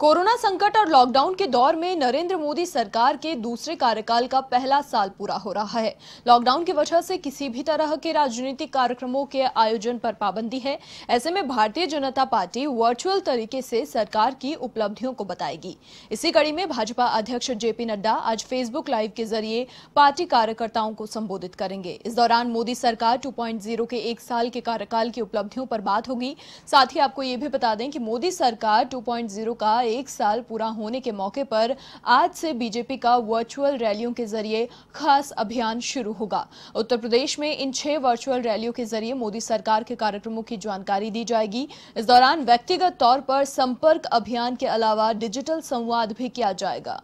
corona संकट और lockdown के दौर में नरेंद्र मोदी सरकार के दूसरे कार्यकाल का पहला साल पूरा हो रहा है लॉकडाउन की वजह से किसी भी तरह के राजनीतिक कार्यक्रमों के आयोजन पर पाबंदी है ऐसे में भारतीय जनता पार्टी वर्चुअल तरीके से सरकार की उपलब्धियों को बताएगी इसी कड़ी में भाजपा अध्यक्ष जेपी नड्डा आज फेसबुक लाइव के जरिए पार्टी कार्यकर्ताओं को संबोधित करेंगे इस दौरान मोदी सरकार टू के एक साल के कार्यकाल की उपलब्धियों पर बात होगी साथ ही आपको ये भी बता दें कि मोदी सरकार टू का एक साल पूरा होने के मौके पर आज से बीजेपी का वर्चुअल रैलियों के जरिए खास अभियान शुरू होगा उत्तर प्रदेश में इन छह वर्चुअल रैलियों के जरिए मोदी सरकार के कार्यक्रमों की जानकारी दी जाएगी इस दौरान व्यक्तिगत तौर पर संपर्क अभियान के अलावा डिजिटल संवाद भी किया जाएगा